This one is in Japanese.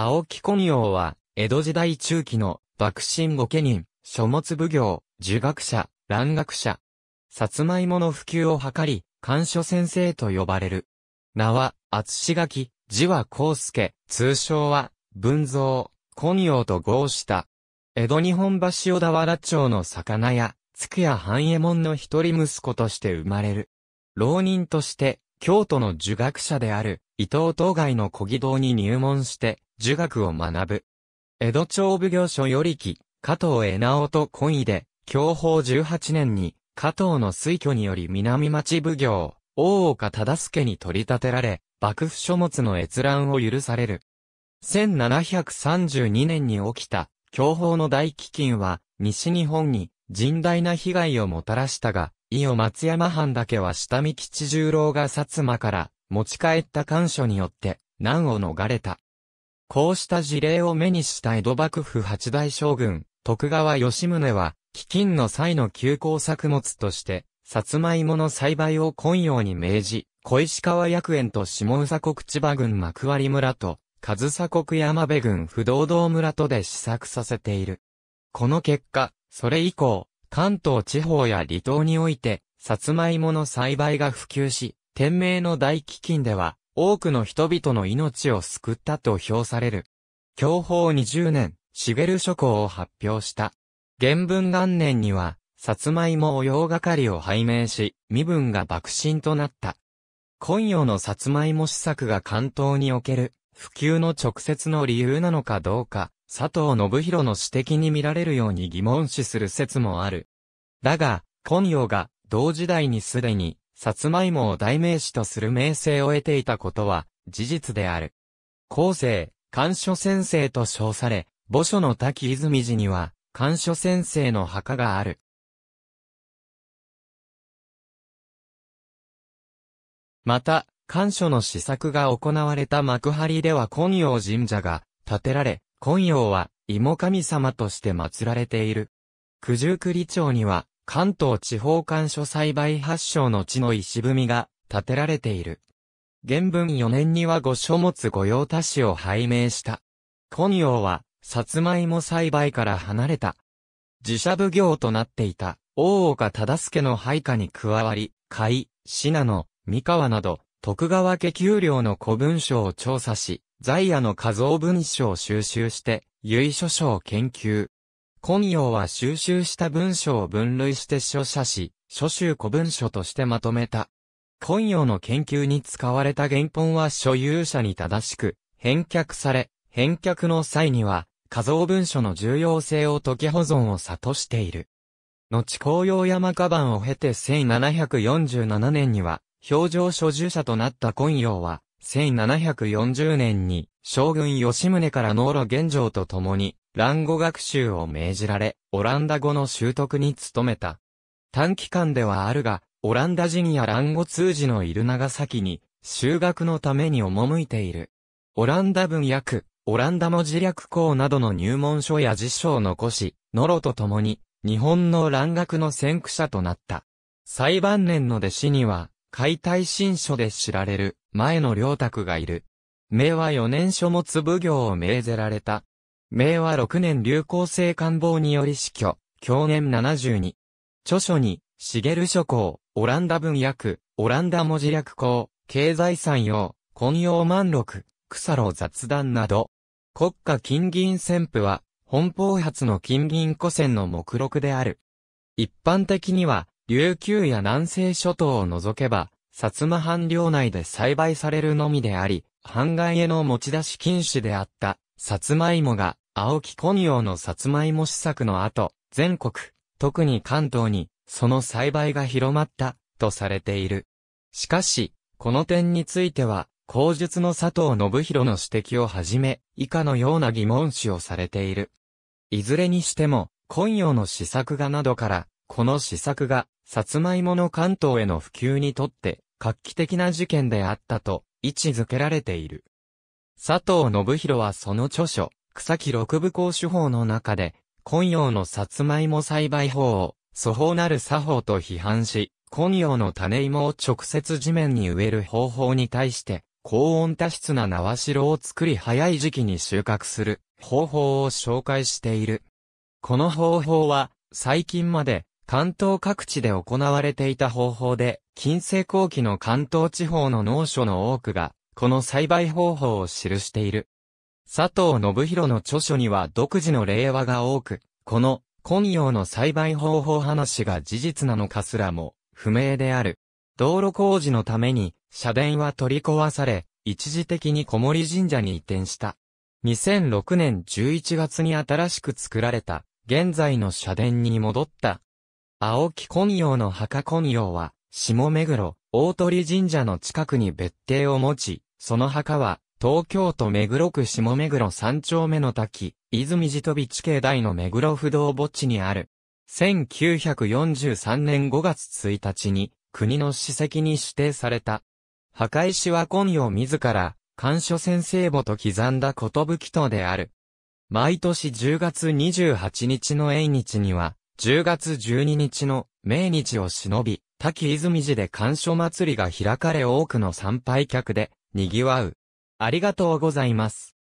青木根陽は、江戸時代中期の、幕臣御家人、書物奉行、儒学者、蘭学者。さつまいもの普及を図り、官書先生と呼ばれる。名は、厚志垣、字は康介、通称は、文蔵、根陽と合した。江戸日本橋小田原町の魚屋、つくや半右衛門の一人息子として生まれる。浪人として、京都の儒学者である、伊藤東外の小義堂に入門して、儒学を学ぶ。江戸町奉行所よりき、加藤江直と懇意で、享保18年に、加藤の推挙により南町奉行、大岡忠助に取り立てられ、幕府書物の閲覧を許される。1732年に起きた、享保の大飢饉は、西日本に、甚大な被害をもたらしたが、伊予松山藩だけは下見吉十郎が薩摩から、持ち帰った干所によって難を逃れた。こうした事例を目にした江戸幕府八大将軍、徳川吉宗は、飢饉の際の休耕作物として、さつまいもの栽培を今用に命じ、小石川薬園と下宇佐国千葉郡幕張村と、上佐国山部郡不動堂村とで試作させている。この結果、それ以降、関東地方や離島において、さつまいもの栽培が普及し、天明の大飢饉では、多くの人々の命を救ったと評される。享保20年、シベル諸侯を発表した。原文元年には、薩摩芋を洋係を拝命し、身分が爆心となった。今夜のまいも施策が関東における、普及の直接の理由なのかどうか、佐藤信弘の指摘に見られるように疑問視する説もある。だが、今夜が同時代にすでに薩摩芋を代名詞とする名声を得ていたことは、事実である。後世、干所先生と称され、墓所の滝泉寺には、干所先生の墓がある。また、干所の試作が行われた幕張では今陽神社が建てられ、今陽は芋神様として祀られている。九十九里町には関東地方干所栽培発祥の地の石踏みが建てられている。原文4年には御書物御用達を拝命した。今陽は、さつまいも栽培から離れた。自社奉行となっていた、大岡忠助の配下に加わり、甲斐、信濃、三河など、徳川家給料の古文書を調査し、在野の家像文書を収集して、由緒書を研究。今陽は収集した文書を分類して書写し、書集古文書としてまとめた。今陽の研究に使われた原本は所有者に正しく、返却され、返却の際には、画像文書の重要性を解き保存を諭している。後紅葉山花番を経て1747年には、表情所住者となった今陽は、1740年に、将軍吉宗から農路玄城と共に、蘭語学習を命じられ、オランダ語の習得に努めた。短期間ではあるが、オランダ人や蘭語通じのいる長崎に、修学のために赴いている。オランダ文訳、オランダ文字略校などの入門書や辞書を残し、ノロと共に、日本の蘭学の先駆者となった。最晩年の弟子には、解体新書で知られる、前の良卓がいる。明和4年書物奉行を命ぜられた、明和6年流行性感冒により死去、去年72。著書に、茂諸公、オランダ文訳、オランダ文字略公、経済産用、混用満録、草老雑談など、国家金銀旋布は、本邦発の金銀古戦の目録である。一般的には、琉球や南西諸島を除けば、薩摩藩領内で栽培されるのみであり、半外への持ち出し禁止であった。サツマイモが、青木今陽のサツマイモ施策の後、全国、特に関東に、その栽培が広まった、とされている。しかし、この点については、口述の佐藤信弘の指摘をはじめ、以下のような疑問視をされている。いずれにしても、今陽の施策画などから、この施策が、サツマイモの関東への普及にとって、画期的な事件であったと、位置づけられている。佐藤信弘はその著書、草木六部公手法の中で、今陽のさつまいも栽培法を、粗法なる作法と批判し、今陽の種芋を直接地面に植える方法に対して、高温多湿な縄代を作り早い時期に収穫する方法を紹介している。この方法は、最近まで関東各地で行われていた方法で、近世後期の関東地方の農所の多くが、この栽培方法を記している。佐藤信弘の著書には独自の令和が多く、この、今陽の栽培方法話が事実なのかすらも、不明である。道路工事のために、社殿は取り壊され、一時的に小森神社に移転した。2006年11月に新しく作られた、現在の社殿に戻った。青木今陽の墓今陽は、下目黒、大鳥神社の近くに別邸を持ち、その墓は、東京都目黒区下目黒三丁目の滝、泉地飛び地形大の目黒不動墓地にある。1943年5月1日に、国の史跡に指定された。墓石は今陽自ら、官所先生墓と刻んだことぶきとである。毎年10月28日の縁日には、10月12日の命日を忍び、滝泉寺で官所祭りが開かれ多くの参拝客で、賑わう。ありがとうございます。